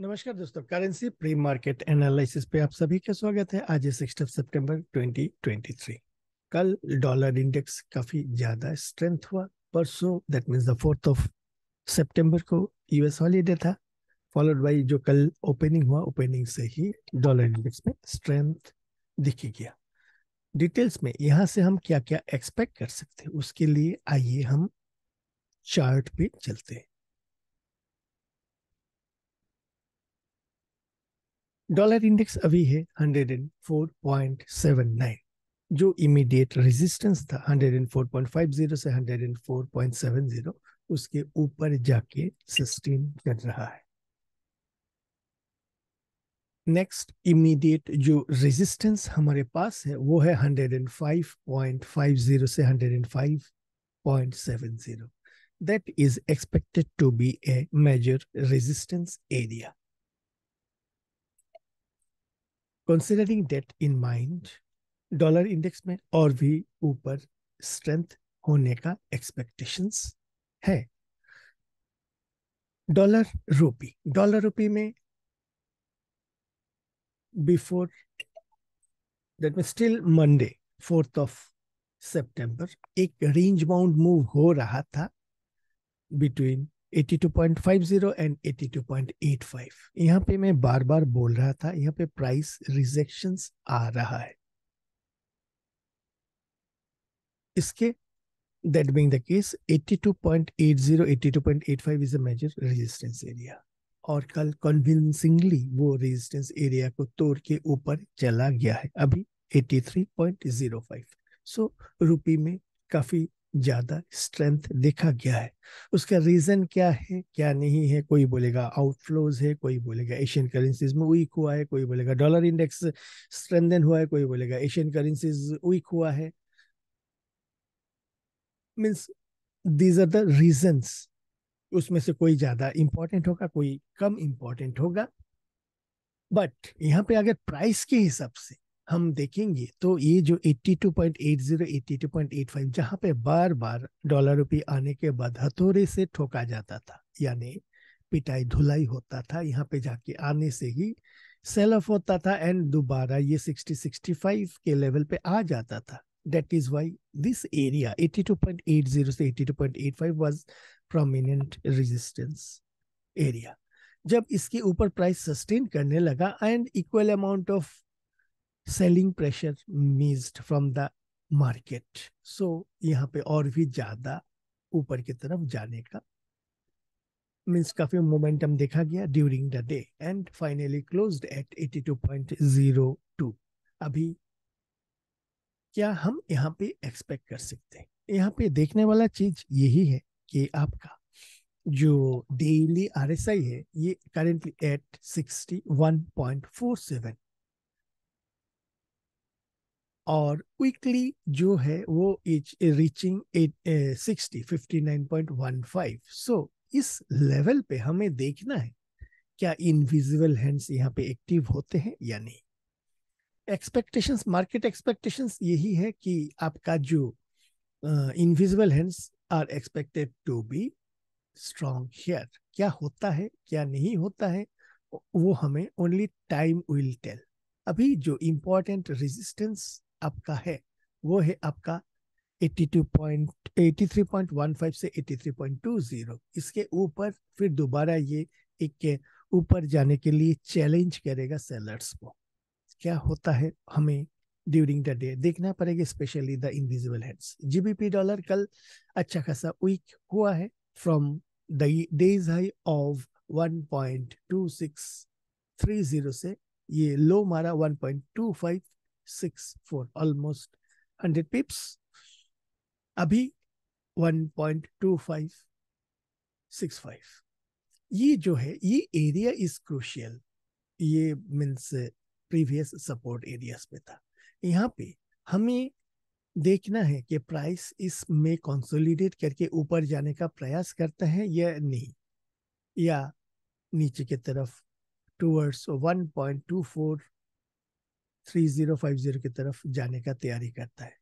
नमस्कार दोस्तों currency pre market analysis पे आप सभी का स्वागत है आज सिक्स सितंबर 2023 कल डॉलर इंडेक्स काफी ज्यादा स्ट्रेंथ हुआ परसों that means the fourth of September को यूएस हॉलीडे था फॉलोड बाई जो कल ओपनिंग हुआ ओपनिंग से ही डॉलर इंडेक्स में स्ट्रेंथ दिखी गया डिटेल्स में यहाँ से हम क्या क्या एक्सपेक्ट कर सकते हैं उसके लिए आइए हम चार्ट पे चलते हैं डॉलर इंडेक्स अभी है 104.79 जो इमीडिएट रेजिस्टेंस था 104.50 से 104.70 उसके ऊपर जाके सस्टेन कर रहा है नेक्स्ट इमीडिएट जो रेजिस्टेंस हमारे पास है वो है 105.50 से 105.70 that is expected to be a major resistance area considering that in mind dollar index में और भी ऊपर स्ट्रेंथ होने का एक्सपेक्टेशंस है डॉलर रूपी डॉलर रूपी में before that mean still Monday fourth of September एक रेंज बाउंड मूव हो रहा था बिटवीन 82.50 एंड 82.85 यहां पे मैं बार बार बोल रहा था यहां पे प्राइस रिजेक्शन आ रहा है इसके that being the case 82.80 82.85 is a major resistance area और कल कन्विंसिंगली वो रेजिस्टेंस एरिया को तोड़ के ऊपर चला गया है अभी 83.05 सो so, रुपी में काफी ज्यादा स्ट्रेंथ देखा गया है उसका रीजन क्या है क्या नहीं है कोई बोलेगा आउटफ्लोज है कोई बोलेगा एशियन करेंसीज में वीक हुआ है कोई बोलेगा डॉलर इंडेक्स स्ट्रेंथन हुआ है कोई बोलेगा एशियन करेंसीज वीक हुआ है means these are the reasons उसमें से कोई ज्यादा इंपॉर्टेंट होगा कोई कम इंपॉर्टेंट होगा बट यहाँ पे अगर प्राइस के हिसाब से हम देखेंगे तो ये जो 82.80 82.85 जहां पे बार बार डॉलर रुपी आने के बाद हथोरे से ठोका जाता था यानी पिटाई धुलाई होता था यहाँ पे जाके आने से ही सेल ऑफ होता था एंड दोबारा ये 60 65 के लेवल पे आ जाता था that is why this area 82.80 से 82.85 वाज प्रोमिनेंट रेजिस्टेंस एरिया जब इसके ऊपर प्राइस सस्टेन करने लगा and equal amount of selling pressure मीज्ड फ्रॉम द मार्केट सो यहाँ पे और भी ज्यादा ऊपर की तरफ जाने का मीन्स काफी मोमेंटम देखा गया during the day and finally close at 82.02 अभी क्या हम यहाँ पे एक्सपेक्ट कर सकते हैं यहाँ पे देखने वाला चीज यही है कि आपका जो डेली आरएसआई है ये करेंटली एट सेवन और क्विकली जो है वो is reaching at sixty fifty nine point one five so इस लेवल पे हमें देखना है क्या इनविजिबल हैंड्स यहाँ पे एक्टिव होते हैं या नहीं एक्सपेक्टेशंस मार्केट एक्सपेक्टेशंस यही है कि आपका जो invisible hands are expected to be strong here क्या होता है क्या नहीं होता है वो हमें ओनली टाइम विल टेल अभी जो इम्पोर्टेंट रेजिस्टेंस आपका है वो है आपका 82.83.15 से 83.20 इसके ऊपर फिर दोबारा ये एक के ऊपर जाने के लिए चैलेंज करेगा सेलर्स को क्या होता है हमें ड्यूरिंग द डे देखना पड़ेगा specially the invisible heads GBP dollar कल अच्छा खासा वीक हुआ है from the day's high of 1.2630 से ये लो मारा 1.25 six four, almost 100 pips. अभी 1.2565 ये जो है ये एरिया इज क्रूशियल ये मीन्स प्रीवियस सपोर्ट एरियाज पे था यहाँ पे हमें देखना है कि प्राइस इसमें कंसोलिडेट करके ऊपर जाने का प्रयास करता है या नहीं या नीचे की तरफ टूवर्ड्स 1.24 3050 की तरफ जाने का तैयारी करता है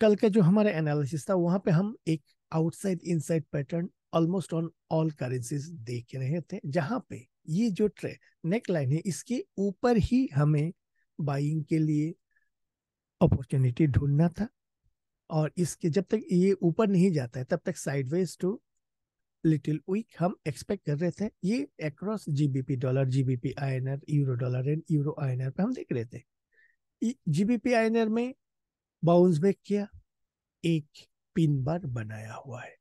कल का जो हमारा एनालिसिस था वहां पे हम एक outside inside pattern almost on all currencies देख रहे थे जहां पे ये जो ट्रे नेक लाइन है इसके ऊपर ही हमें बाइंग के लिए अपॉर्चुनिटी ढूंढना था और इसके जब तक ये ऊपर नहीं जाता है तब तक साइडवेज टू लिटिल वीक हम एक्सपेक्ट कर रहे थे ये across GBP dollar GBP INR euro dollar and euro INR पे हम देख रहे थे जीबीपी आईएनआर में बाउंस बैक किया एक पिन बार बनाया हुआ है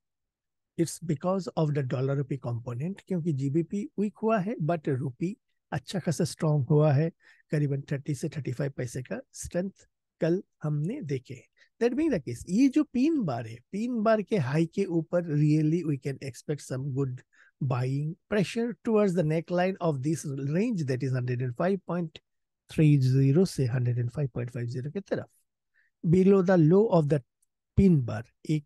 it's because of the dollar rupee component क्योंकि जीबीपी वीक हुआ है बट रुपी अच्छा खासा स्ट्रांग हुआ है करीबन 30 से 35 पैसे का स्ट्रेंथ कल हमने देखे दैट बीइंग द केस ये जो पिन बार है पिन बार के हाई के ऊपर really we can expect some good buying pressure towards the neckline of this range that is 105.30 से 105.50 की तरफ below the low of the pin bar एक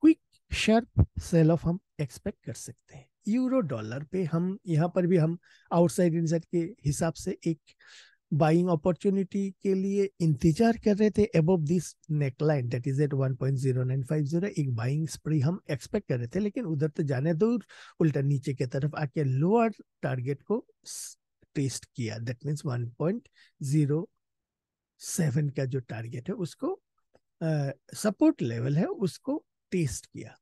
क्विक शार्प सेल ऑफ हम expect कर सकते हैं यूरो डॉलर पे हम यहाँ पर भी हम आउटसाइड इनसाइड के हिसाब से एक बाइंग अपॉर्चुनिटी के लिए इंतजार कर रहे थे above this neckline that is at 1.09950 एक बाइंग स्प्रे हम एक्सपेक्ट कर रहे थे लेकिन उधर तो जाने दूर उल्टा नीचे की तरफ आके लोअर टारगेट को टेस्ट किया दैट मीन्स 1.07 का जो टारगेट है उसको सपोर्ट uh, लेवल है उसको टेस्ट किया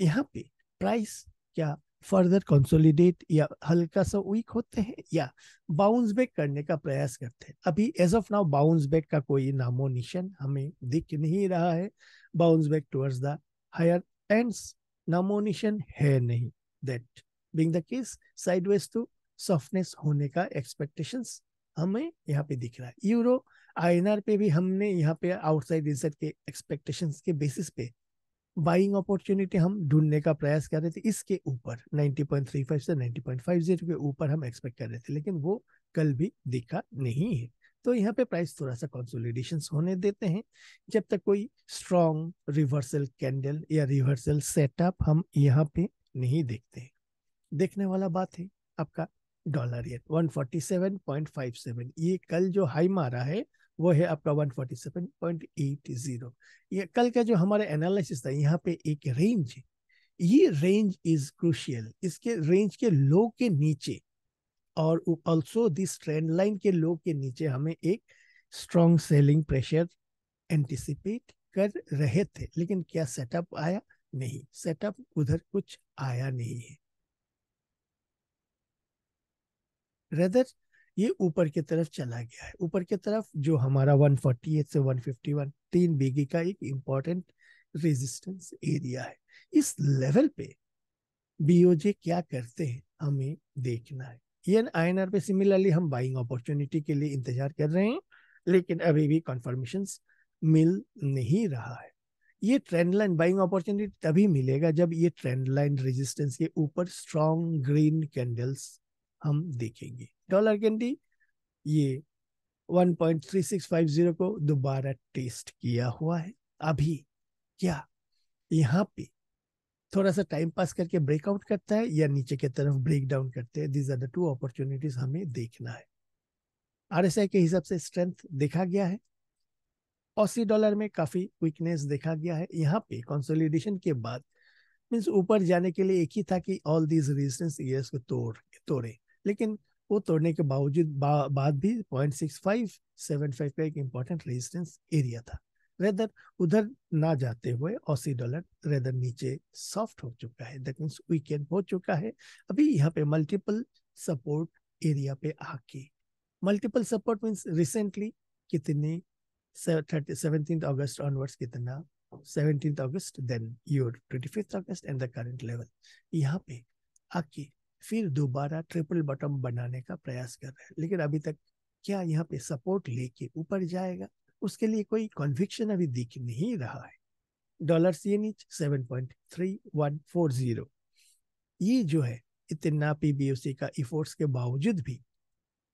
यहाँ पे प्राइस क्या फर्दर कंसोलिडेट या हल्का सा वीक होते हैं या बाउंस बैक करने का प्रयास करते हैं अभी as of now bounce back का कोई नामो निशन हमें दिख नहीं रहा है bounce back towards the higher ends नामो निशन है नहीं that being the case sideways to softness होने का एक्सपेक्टेशंस हमें यहाँ पे दिख रहा है यूरो आईएनआर पे भी हमने यहाँ पे आउटसाइड रिजल्ट के एक्सपेक्टेशंस के बेसिस पे बाइंग अपॉर्चुनिटी हम ढूंढने का प्रयास कर रहे थे इसके ऊपर 90.35 से 90.50 के ऊपर हम एक्सपेक्ट कर रहे थे लेकिन वो कल भी दिखा नहीं है तो यहाँ पे प्राइस थोड़ा सा कंसोलिडेशन होने देते हैं जब तक कोई स्ट्रॉन्ग रिवर्सल कैंडल या रिवर्सल सेटअप हम यहाँ पे नहीं देखते देखने वाला बात है आपका डॉलर रेट 147.57 ये कल जो हाई मारा है वो है आपका 147.80 ये कल का जो हमारे एनालिसिस था यहाँ पे एक रेंज है ये रेंज इज क्रूशियल इसके रेंज के लो के नीचे और ऑल्सो दिस ट्रेंड लाइन के लो के नीचे हमें एक स्ट्रॉन्ग सेलिंग प्रेशर एंटिसिपेट कर रहे थे लेकिन क्या सेटअप आया नहीं सेटअप उधर कुछ आया नहीं है रेदर ये ऊपर की तरफ चला गया है ऊपर की तरफ जो हमारा 148 से 151 तीन बीगी का एक इम्पोर्टेंट रेजिस्टेंस एरिया है इस लेवल पे बीओजे क्या करते हैं हमें देखना है ये आईएनआर पे सिमिलरली हम बाइंग अपॉर्चुनिटी के लिए इंतजार कर रहे हैं लेकिन अभी भी कॉन्फर्मेशन मिल नहीं रहा है ये ट्रेंड लाइन बाइंग अपॉर्चुनिटी तभी मिलेगा जब ये ट्रेंड लाइन रेजिस्टेंस के ऊपर स्ट्रॉन्ग ग्रीन कैंडल्स हम देखेंगे डॉलर कैंडी ये 1.3650 को दोबारा टेस्ट किया हुआ है अभी क्या यहाँ पे थोड़ा सा टाइम पास करके ब्रेकआउट करता है या नीचे की तरफ ब्रेक डाउन करते हैं these are the two opportunities हमें देखना है आरएसआई के हिसाब से स्ट्रेंथ देखा गया है ऑसी डॉलर में काफी वीकनेस देखा गया है यहाँ पे कंसोलिडेशन के बाद मीन्स ऊपर जाने के लिए एक ही था कि ऑल दीज रीजन को तोड़ तोड़े लेकिन वो तोड़ने के बावजूद बा, बाद भी point six five seven five का एक इम्पोर्टेंट रेजिस्टेंस एरिया था वेदर उधर ना जाते हुए ऑसी डॉलर वेदर नीचे सॉफ्ट हो चुका है दैट मीन्स वीकेंड हो चुका है अभी यहाँ पे मल्टीपल सपोर्ट एरिया पे आके मल्टीपल सपोर्ट मीन्स रिसेंटली कितने सेवनटीन अगस्त ऑनवर्ड्स कितना seventeen August then your twenty fifth August and the current level यहाँ पे आके फिर दोबारा ट्रिपल बॉटम बनाने का प्रयास कर रहे हैं लेकिन अभी तक क्या यहाँ पे सपोर्ट लेके ऊपर जाएगा उसके लिए कोई कॉन्विक्शन अभी दिख नहीं रहा है dollar C N H seven point three one four zero ये जो है इतना पीबीओसी का इफोर्ट्स के बावजूद भी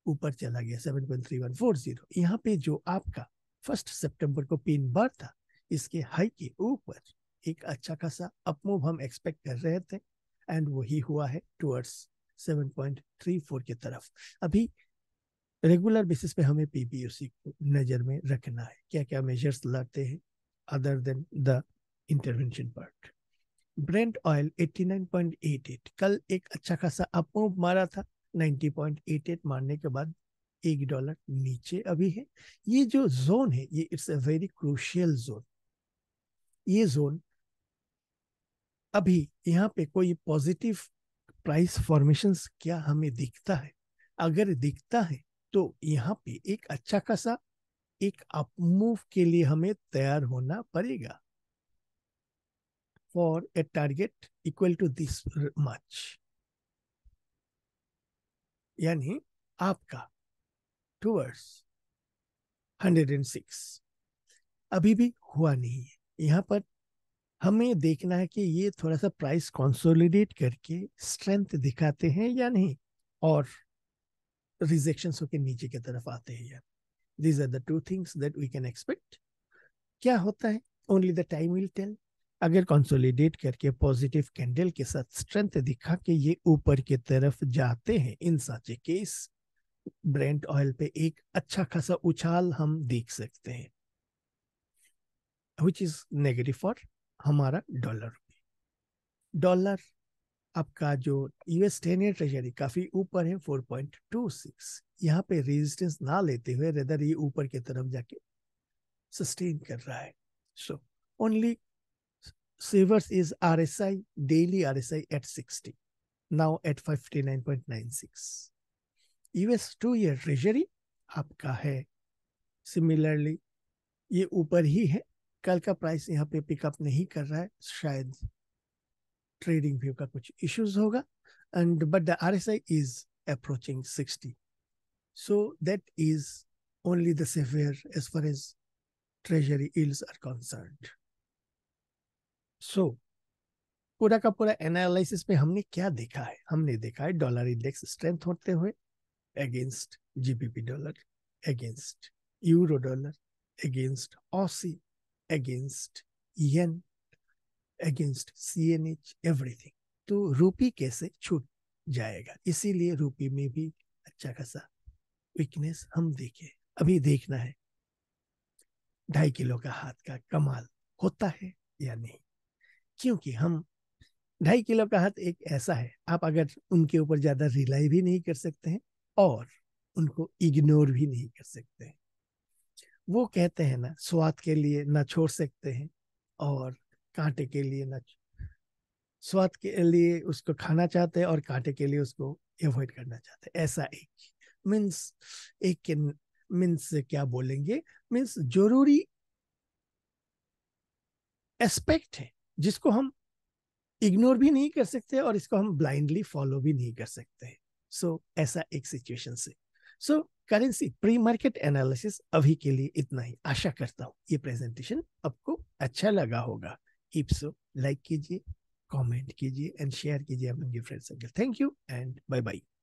ऊपर चला गया seven point three one four zero यहाँ पे जो आपका फर्स्ट सितंबर को पिन बार था इसके हाई के ऊपर एक अच्छा खासा अपमूव हम एक्सपेक्ट कर रहे थे एंड वही हुआ है टूवर्ड्स 7.34 की तरफ अभी रेगुलर बेसिस पे हमें पीपीयूसी को नज़र में रखना है क्या क्या मेजर्स लाते हैं other than the intervention part Brent oil 89.88 कल एक अच्छा खासा अपमूव मारा था 90.88 मारने के बाद एक डॉलर नीचे अभी है ये जो जोन है ये it's a very crucial zone ये जोन अभी यहाँ पे कोई पॉजिटिव प्राइस फॉर्मेशन क्या हमें दिखता है अगर दिखता है तो यहाँ पे एक अच्छा खासा एक अपमूव के लिए हमें तैयार होना पड़ेगा for a target equal to this much यानी आपका एंड 106 अभी भी हुआ नहीं है यहाँ पर हमें देखना है कि ये थोड़ा सा प्राइस कंसोलिडेट करके स्ट्रेंथ दिखाते हैं या नहीं और रिजेक्शन होकर नीचे की तरफ आते हैं या these are the two things that we can expect क्या होता है only the time will tell अगर कंसोलिडेट करके पॉजिटिव कैंडल के साथ स्ट्रेंथ दिखा के ये ऊपर की तरफ जाते हैं इन साचे ए केस ब्रेंड ऑयल पे एक अच्छा खासा उछाल हम देख सकते हैं विच इज नेगेटिव फॉर हमारा डॉलर डॉलर आपका जो यूएस टेन ईयर ट्रेजरी काफी ऊपर है 4.26 यहाँ पे रेजिस्टेंस ना लेते हुए रेदर ये ऊपर की तरफ जाके सस्टेन कर रहा है so only savers is RSI daily RSI at 60 now at 59.96 US two year treasury आपका है सिमिलरली ये ऊपर ही है कल का प्राइस यहाँ पे पिकअप नहीं कर रहा है शायद ट्रेडिंग व्यू का कुछ इश्यूज होगा and but the R S I is approaching sixty so that is only the as far as treasury yields are concern so पूरा का पूरा एनालिसिस में हमने क्या देखा है हमने देखा है डॉलर इंडेक्स स्ट्रेंथ होते हुए against GBP dollar against euro dollar against Aussie against yen, against CNH, everything. तो रूपी कैसे छूट जाएगा इसीलिए रूपी में भी अच्छा खासा वीकनेस हम देखे अभी देखना है ढाई किलो का हाथ का कमाल होता है या नहीं क्योंकि हम ढाई किलो का हाथ एक ऐसा है आप अगर उनके ऊपर ज्यादा रिलाई भी नहीं कर सकते हैं और उनको इग्नोर भी नहीं कर सकते हैं वो कहते हैं ना स्वाद के लिए ना छोड़ सकते हैं और कांटे के लिए ना स्वाद के लिए उसको खाना चाहते हैं और कांटे के लिए उसको अवॉइड करना चाहते हैं ऐसा एक मीन्स एक मीन्स क्या बोलेंगे मीन्स जरूरी एस्पेक्ट है जिसको हम इग्नोर भी नहीं कर सकते और इसको हम ब्लाइंडली फॉलो भी नहीं कर सकते सो so, ऐसा एक सिचुएशन से so so, currency pre market analysis अभी के लिए इतना ही आशा करता हूँ ये प्रेजेंटेशन आपको अच्छा लगा होगा इफ सो लाइक कीजिए कमेंट कीजिए एंड शेयर कीजिए अपने friend circle thank you and bye bye